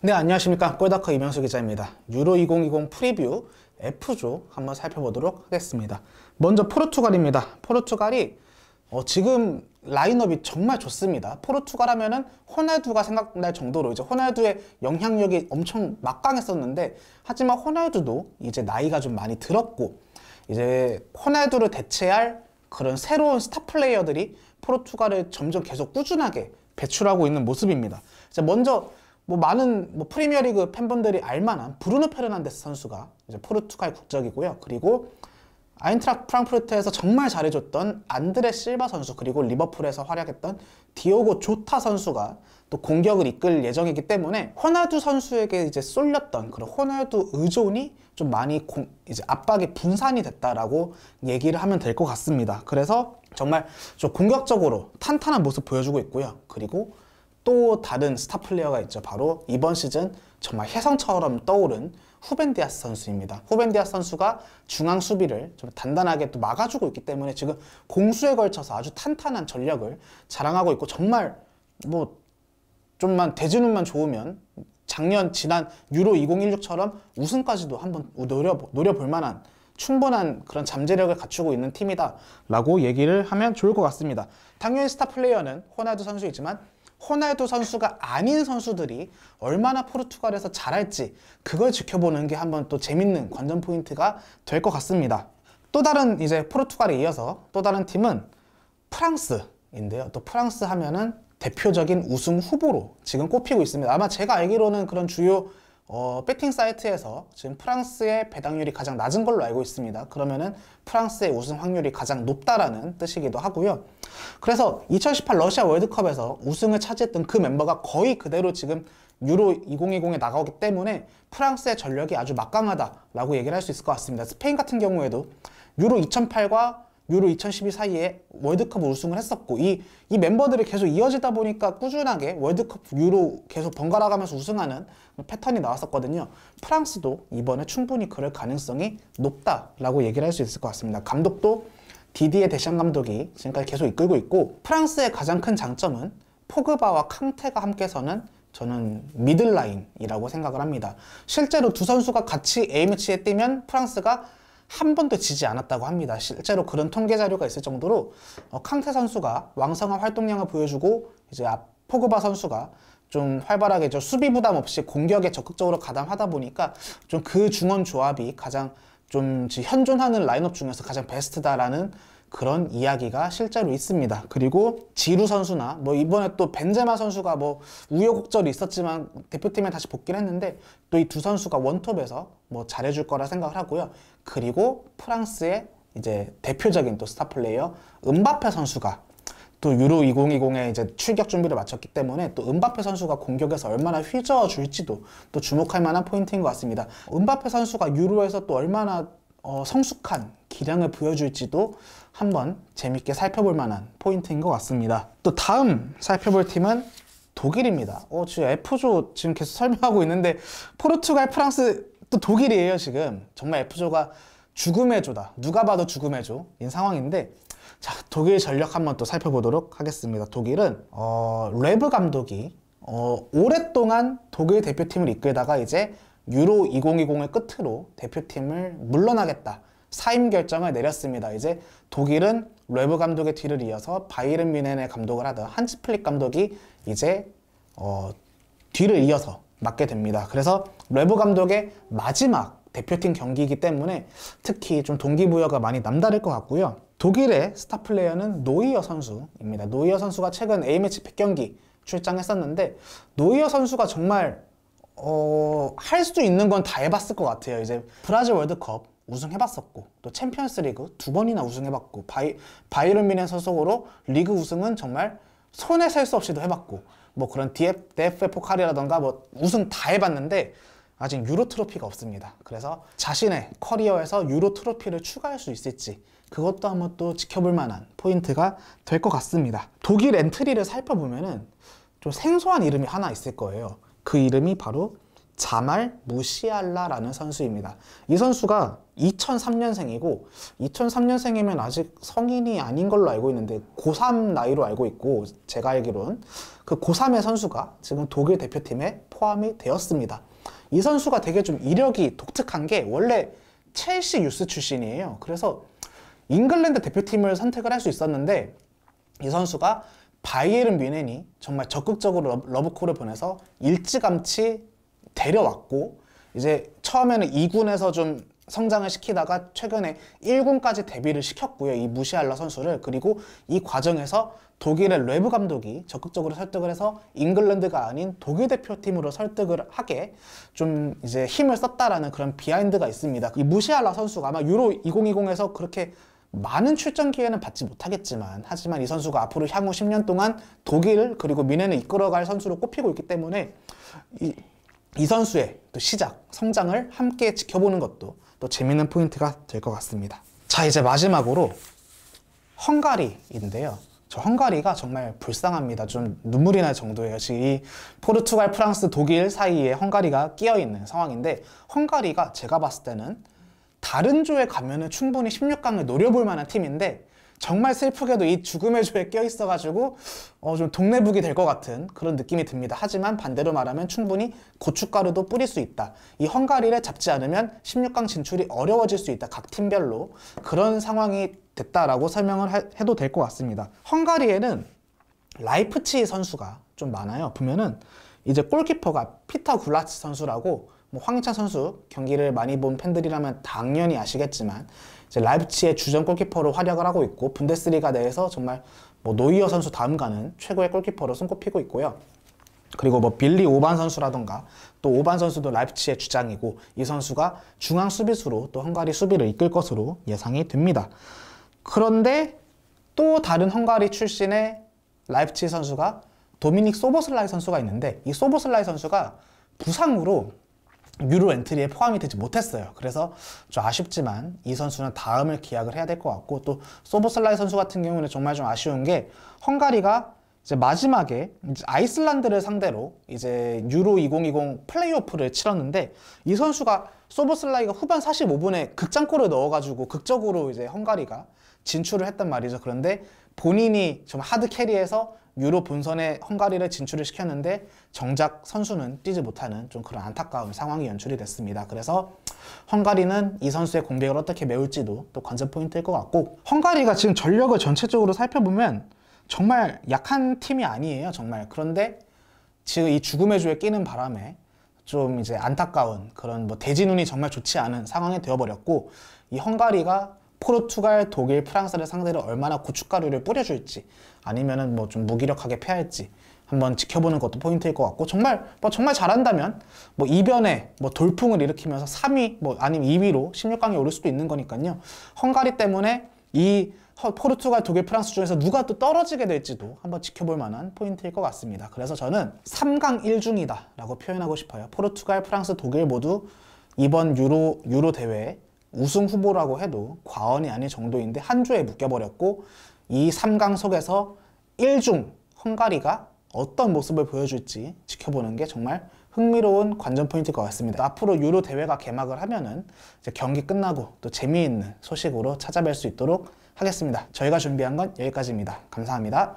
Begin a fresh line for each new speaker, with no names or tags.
네 안녕하십니까 꼴다커 이명수 기자입니다 유로 2020 프리뷰 F조 한번 살펴보도록 하겠습니다 먼저 포르투갈입니다 포르투갈이 어, 지금 라인업이 정말 좋습니다 포르투갈 하면은 호날두가 생각날 정도로 이제 호날두의 영향력이 엄청 막강했었는데 하지만 호날두도 이제 나이가 좀 많이 들었고 이제 호날두를 대체할 그런 새로운 스타 플레이어들이 포르투갈을 점점 계속 꾸준하게 배출하고 있는 모습입니다. 먼저 뭐 많은 뭐 프리미어리그 팬분들이 알만한 브루노 페르난데스 선수가 이제 포르투갈 국적이고요. 그리고 아인트락 프랑크푸르트에서 정말 잘해줬던 안드레 실바 선수 그리고 리버풀에서 활약했던 디오고 조타 선수가 또 공격을 이끌 예정이기 때문에 호날두 선수에게 이제 쏠렸던 그런 호날두 의존이 좀 많이 공, 이제 압박이 분산이 됐다라고 얘기를 하면 될 것 같습니다. 그래서 정말 좀 공격적으로 탄탄한 모습 보여주고 있고요. 그리고 또 다른 스타 플레이어가 있죠. 바로 이번 시즌 정말 혜성처럼 떠오른 후벤디아스 선수입니다. 후벤디아스 선수가 중앙 수비를 좀 단단하게 또 막아주고 있기 때문에 지금 공수에 걸쳐서 아주 탄탄한 전력을 자랑하고 있고 정말 뭐 좀만 대진운만 좋으면 작년 지난 유로 2016처럼 우승까지도 한번 노려 노려볼 만한 충분한 그런 잠재력을 갖추고 있는 팀이다 라고 얘기를 하면 좋을 것 같습니다. 당연히 스타 플레이어는 호나두 선수이지만 호날두 선수가 아닌 선수들이 얼마나 포르투갈에서 잘할지 그걸 지켜보는 게 한번 또 재밌는 관전 포인트가 될 것 같습니다. 또 다른 이제 포르투갈에 이어서 또 다른 팀은 프랑스인데요. 또 프랑스 하면은 대표적인 우승 후보로 지금 꼽히고 있습니다. 아마 제가 알기로는 그런 주요 어, 배팅 사이트에서 지금 프랑스의 배당률이 가장 낮은 걸로 알고 있습니다. 그러면은 프랑스의 우승 확률이 가장 높다라는 뜻이기도 하고요. 그래서 2018 러시아 월드컵에서 우승을 차지했던 그 멤버가 거의 그대로 지금 유로 2020에 나가기 때문에 프랑스의 전력이 아주 막강하다라고 얘기를 할 수 있을 것 같습니다. 스페인 같은 경우에도 유로 2008과 유로 2012 사이에 월드컵 우승을 했었고 이, 이 멤버들이 계속 이어지다 보니까 꾸준하게 월드컵 유로 계속 번갈아가면서 우승하는 패턴이 나왔었거든요. 프랑스도 이번에 충분히 그럴 가능성이 높다라고 얘기를 할 수 있을 것 같습니다. 감독도 디디의 대샹 감독이 지금까지 계속 이끌고 있고 프랑스의 가장 큰 장점은 포그바와 캉테가 함께서는 저는 미들라인이라고 생각을 합니다. 실제로 두 선수가 같이 A매치에 뛰면 프랑스가 한 번도 지지 않았다고 합니다. 실제로 그런 통계 자료가 있을 정도로 어, 캉테 선수가 왕성한 활동량을 보여주고 이제 포그바 선수가 좀 활발하게 저 수비 부담 없이 공격에 적극적으로 가담하다 보니까 좀 그 중원 조합이 가장 좀 현존하는 라인업 중에서 가장 베스트다라는 그런 이야기가 실제로 있습니다. 그리고 지루 선수나 뭐 이번에 또 벤제마 선수가 뭐 우여곡절이 있었지만 대표팀에 다시 복귀를 했는데 또 이 두 선수가 원톱에서 뭐 잘해줄 거라 생각을 하고요. 그리고 프랑스의 이제 대표적인 또 스타 플레이어 은바페 선수가 또 유로 2020에 이제 출격 준비를 마쳤기 때문에 또 은바페 선수가 공격에서 얼마나 휘저어줄지도 또 주목할 만한 포인트인 것 같습니다. 은바페 선수가 유로에서 또 얼마나 어, 성숙한 기량을 보여줄지도 한번 재밌게 살펴볼 만한 포인트인 것 같습니다. 또 다음 살펴볼 팀은 독일입니다. 어, 지금 F조 지금 계속 설명하고 있는데 포르투갈, 프랑스 또 독일이에요 지금. 정말 F조가 죽음의 조다. 누가 봐도 죽음의 조인 상황인데 자 독일 전력 한번 또 살펴보도록 하겠습니다. 독일은 어, 레브 감독이 어, 오랫동안 독일 대표팀을 이끌다가 이제 유로 2020을 끝으로 대표팀을 물러나겠다 사임 결정을 내렸습니다. 이제 독일은 레브 감독의 뒤를 이어서 바이른 뮌헨의 감독을 하던 한치 플릭 감독이 이제 어, 뒤를 이어서 맡게 됩니다. 그래서 레브 감독의 마지막 대표팀 경기이기 때문에 특히 좀 동기부여가 많이 남다를 것 같고요. 독일의 스타 플레이어는 노이어 선수입니다. 노이어 선수가 최근 A매치 100경기 출장했었는데 노이어 선수가 정말 어, 할수 있는 건 다 해봤을 것 같아요. 이제 브라질 월드컵 우승해봤었고 또 챔피언스리그 두 번이나 우승해봤고 바이 바이른 미넨 소속으로 리그 우승은 정말 손에 셀 수 없이도 해봤고 뭐 그런 DF, d f 포칼이라던가뭐 우승 다 해봤는데 아직 유로 트로피가 없습니다. 그래서 자신의 커리어에서 유로 트로피를 추가할 수 있을지 그것도 한번 또 지켜볼 만한 포인트가 될 것 같습니다. 독일 엔트리를 살펴보면은 좀 생소한 이름이 하나 있을 거예요. 그 이름이 바로 자말 무시알라라는 선수입니다. 이 선수가 2003년생이고 2003년생이면 아직 성인이 아닌 걸로 알고 있는데 고3 나이로 알고 있고 제가 알기론 그 고3의 선수가 지금 독일 대표팀에 포함이 되었습니다. 이 선수가 되게 좀 이력이 독특한 게 원래 첼시 유스 출신이에요. 그래서 잉글랜드 대표팀을 선택을 할 수 있었는데 이 선수가 바이에른 뮌헨이 정말 적극적으로 러브콜을 보내서 일찌감치 데려왔고 이제 처음에는 2군에서 좀 성장을 시키다가 최근에 1군까지 데뷔를 시켰고요. 이무시할라 선수를 그리고 이 과정에서 독일의 레브 감독이 적극적으로 설득을 해서 잉글랜드가 아닌 독일 대표팀으로 설득을 하게 좀 이제 힘을 썼다라는 그런 비하인드가 있습니다. 이무시할라 선수가 아마 유로 2020에서 그렇게 많은 출전 기회는 받지 못하겠지만 하지만 이 선수가 앞으로 향후 10년 동안 독일 그리고 미네는 이끌어갈 선수로 꼽히고 있기 때문에 이이 선수의 또 시작, 성장을 함께 지켜보는 것도 또 재밌는 포인트가 될 것 같습니다. 자 이제 마지막으로 헝가리인데요. 저 헝가리가 정말 불쌍합니다. 좀 눈물이 날 정도예요. 지금 이 포르투갈, 프랑스, 독일 사이에 헝가리가 끼어 있는 상황인데 헝가리가 제가 봤을 때는 다른 조에 가면은 충분히 16강을 노려볼 만한 팀인데 정말 슬프게도 이 죽음의 조에 껴있어가지고 어, 좀 동네북이 될 것 같은 그런 느낌이 듭니다. 하지만 반대로 말하면 충분히 고춧가루도 뿌릴 수 있다. 이 헝가리를 잡지 않으면 16강 진출이 어려워질 수 있다. 각 팀별로 그런 상황이 됐다라고 설명을 하, 해도 될 것 같습니다. 헝가리에는 라이프치 선수가 좀 많아요. 보면은 이제 골키퍼가 피터 굴라치 선수라고 뭐 황희찬 선수 경기를 많이 본 팬들이라면 당연히 아시겠지만 이제 라이프치의 주전 골키퍼로 활약을 하고 있고 분데스리가 내에서 정말 뭐 노이어 선수 다음가는 최고의 골키퍼로 손꼽히고 있고요. 그리고 뭐 빌리 오반 선수라던가 또 오반 선수도 라이프치의 주장이고 이 선수가 중앙 수비수로 또 헝가리 수비를 이끌 것으로 예상이 됩니다. 그런데 또 다른 헝가리 출신의 라이프치 선수가 도미닉 소보슬라이 선수가 있는데 이 소보슬라이 선수가 부상으로 유로 엔트리에 포함이 되지 못했어요. 그래서 좀 아쉽지만 이 선수는 다음을 기약을 해야 될 것 같고 또 소보슬라이 선수 같은 경우는 정말 좀 아쉬운 게 헝가리가 이제 마지막에 이제 아이슬란드를 상대로 이제 유로 2020 플레이오프를 치렀는데 이 선수가 소보슬라이가 후반 45분에 극장골을 넣어가지고 극적으로 이제 헝가리가 진출을 했단 말이죠. 그런데 본인이 좀 하드 캐리해서 유로 본선에 헝가리를 진출을 시켰는데 정작 선수는 뛰지 못하는 좀 그런 안타까운 상황이 연출이 됐습니다. 그래서 헝가리는 이 선수의 공백을 어떻게 메울지도 또 관전 포인트일 것 같고 헝가리가 지금 전력을 전체적으로 살펴보면 정말 약한 팀이 아니에요. 정말 그런데 지금 이 죽음의 주에 끼는 바람에 좀 이제 안타까운 그런 뭐대지눈이 정말 좋지 않은 상황이 되어버렸고 이 헝가리가 포르투갈, 독일, 프랑스를 상대로 얼마나 고춧가루를 뿌려줄지 아니면은 뭐 좀 무기력하게 패할지 한번 지켜보는 것도 포인트일 것 같고 정말 뭐 정말 잘한다면 뭐 이변에 뭐 돌풍을 일으키면서 3위 뭐 아니면 2위로 16강에 오를 수도 있는 거니까요. 헝가리 때문에 이 포르투갈, 독일, 프랑스 중에서 누가 또 떨어지게 될지도 한번 지켜볼 만한 포인트일 것 같습니다. 그래서 저는 3강 1중이다 라고 표현하고 싶어요. 포르투갈, 프랑스, 독일 모두 이번 유로, 유로 대회에 우승 후보라고 해도 과언이 아닌 정도인데 한 주에 묶여버렸고 이 3강 속에서 1중 헝가리가 어떤 모습을 보여줄지 지켜보는 게 정말 흥미로운 관전 포인트일 것 같습니다. 앞으로 유로 대회가 개막을 하면은 경기 끝나고 또 재미있는 소식으로 찾아뵐 수 있도록 하겠습니다. 저희가 준비한 건 여기까지입니다. 감사합니다.